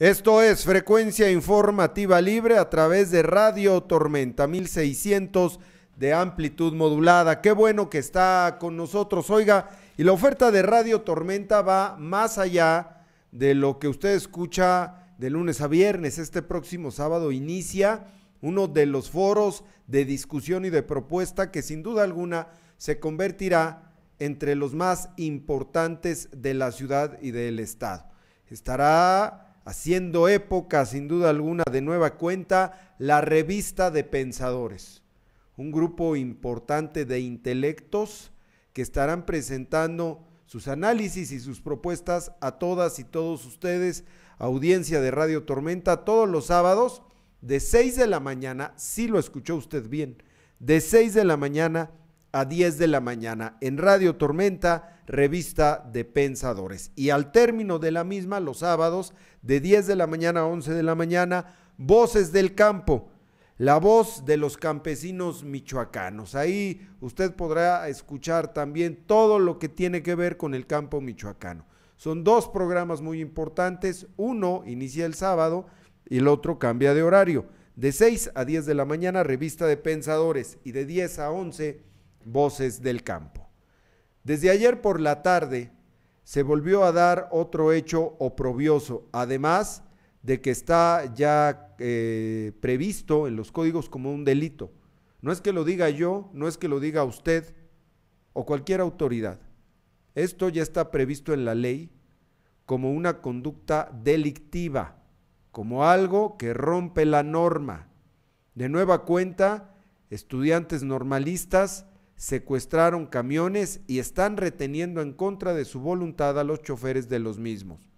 Esto es Frecuencia Informativa Libre a través de Radio Tormenta 1600 de amplitud modulada. Qué bueno que está con nosotros. Oiga, y la oferta de Radio Tormenta va más allá de lo que usted escucha de lunes a viernes. Este próximo sábado inicia uno de los foros de discusión y de propuesta que sin duda alguna se convertirá entre los más importantes de la ciudad y del estado. Estará haciendo época sin duda alguna de nueva cuenta la revista de pensadores, un grupo importante de intelectos que estarán presentando sus análisis y sus propuestas a todas y todos ustedes, audiencia de Radio Tormenta, todos los sábados de 6 de la mañana, si lo escuchó usted bien, de 6 de la mañana a 10 de la mañana en Radio Tormenta, revista de pensadores. Y al término de la misma, los sábados, de 10 de la mañana a 11 de la mañana, Voces del Campo, la voz de los campesinos michoacanos. Ahí usted podrá escuchar también todo lo que tiene que ver con el campo michoacano. Son dos programas muy importantes. Uno inicia el sábado y el otro cambia de horario. De 6 a 10 de la mañana, revista de pensadores. Y de 10 a 11, voces del campo. Desde ayer por la tarde se volvió a dar otro hecho oprobioso, además de que está ya eh, previsto en los códigos como un delito. No es que lo diga yo, no es que lo diga usted o cualquier autoridad. Esto ya está previsto en la ley como una conducta delictiva, como algo que rompe la norma. De nueva cuenta, estudiantes normalistas secuestraron camiones y están reteniendo en contra de su voluntad a los choferes de los mismos.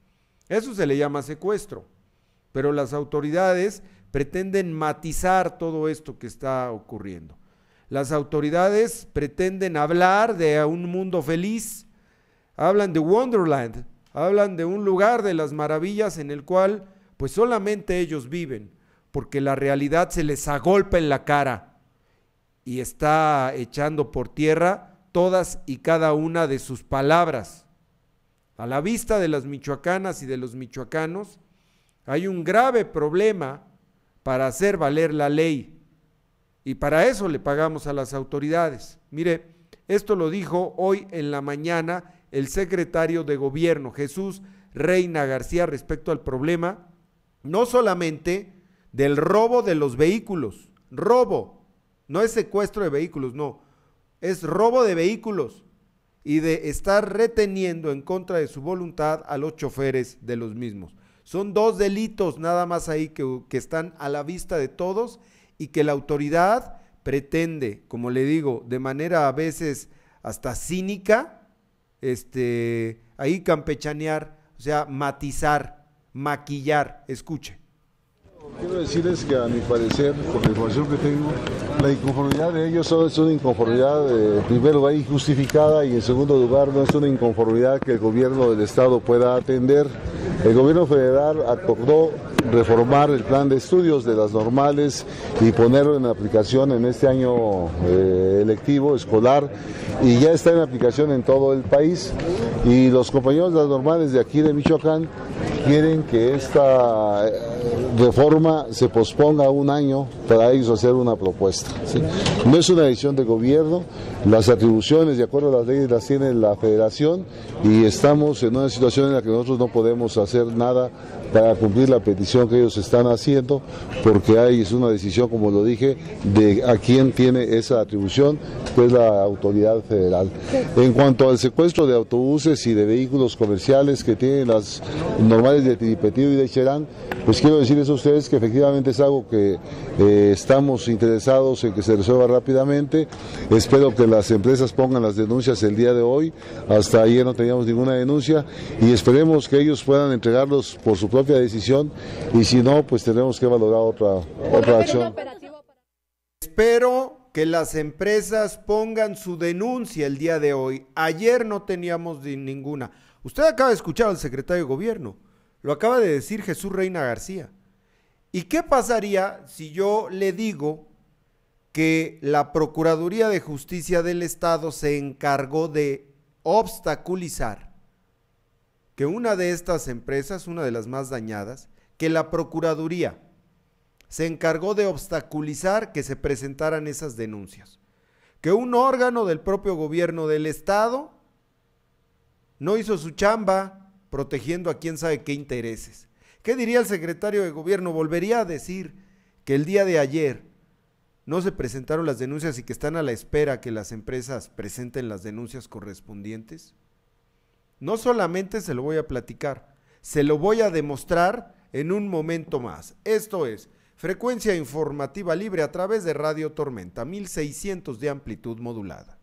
Eso se le llama secuestro, pero las autoridades pretenden matizar todo esto que está ocurriendo. Las autoridades pretenden hablar de un mundo feliz, hablan de Wonderland, hablan de un lugar de las maravillas en el cual pues solamente ellos viven, porque la realidad se les agolpa en la cara y está echando por tierra todas y cada una de sus palabras. A la vista de las michoacanas y de los michoacanos, hay un grave problema para hacer valer la ley y para eso le pagamos a las autoridades. Mire, esto lo dijo hoy en la mañana el secretario de gobierno, Jesús Reina García, respecto al problema, no solamente del robo de los vehículos, robo, no es secuestro de vehículos, no. Es robo de vehículos y de estar reteniendo en contra de su voluntad a los choferes de los mismos. Son dos delitos nada más ahí que, que están a la vista de todos y que la autoridad pretende, como le digo, de manera a veces hasta cínica, este, ahí campechanear, o sea, matizar, maquillar. Escuche quiero decirles que a mi parecer, por la información que tengo, la inconformidad de ellos solo es una inconformidad, primero injustificada y en segundo lugar, no es una inconformidad que el gobierno del Estado pueda atender. El gobierno federal acordó reformar el plan de estudios de las normales y ponerlo en aplicación en este año eh, electivo escolar y ya está en aplicación en todo el país y los compañeros de las normales de aquí de Michoacán quieren que esta eh, reforma se posponga un año para ellos hacer una propuesta. No es una decisión de gobierno, las atribuciones de acuerdo a las leyes las tiene la federación y estamos en una situación en la que nosotros no podemos hacer nada para cumplir la petición que ellos están haciendo porque ahí es una decisión, como lo dije, de a quién tiene esa atribución que la autoridad federal. En cuanto al secuestro de autobuses y de vehículos comerciales que tienen las normales de Tiripetido y de Cherán, pues quiero decirles a ustedes que efectivamente es algo que eh, estamos interesados en que se resuelva rápidamente. Espero que las empresas pongan las denuncias el día de hoy. Hasta ayer no teníamos ninguna denuncia y esperemos que ellos puedan entregarlos por su propia decisión y si no, pues tenemos que valorar otra, otra acción. Espero que las empresas pongan su denuncia el día de hoy. Ayer no teníamos ninguna. Usted acaba de escuchar al secretario de gobierno. Lo acaba de decir Jesús Reina García. ¿Y qué pasaría si yo le digo que la Procuraduría de Justicia del Estado se encargó de obstaculizar que una de estas empresas, una de las más dañadas, que la Procuraduría se encargó de obstaculizar que se presentaran esas denuncias. Que un órgano del propio gobierno del Estado no hizo su chamba protegiendo a quién sabe qué intereses. ¿Qué diría el secretario de gobierno? Volvería a decir que el día de ayer no se presentaron las denuncias y que están a la espera que las empresas presenten las denuncias correspondientes. No solamente se lo voy a platicar, se lo voy a demostrar en un momento más. Esto es, Frecuencia informativa libre a través de Radio Tormenta, 1600 de amplitud modulada.